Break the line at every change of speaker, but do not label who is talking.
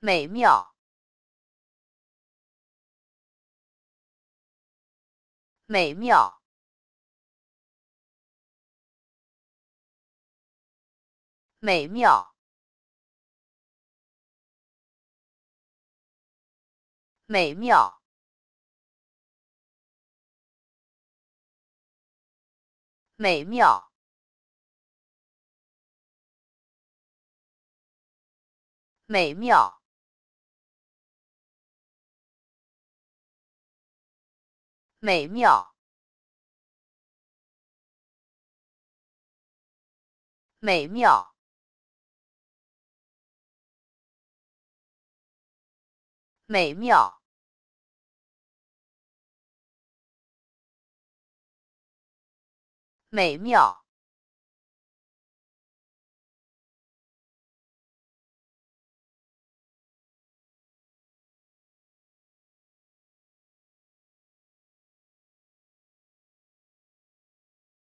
美妙，美妙，美妙，美妙，美妙，美妙。美妙，美妙，美妙，美妙。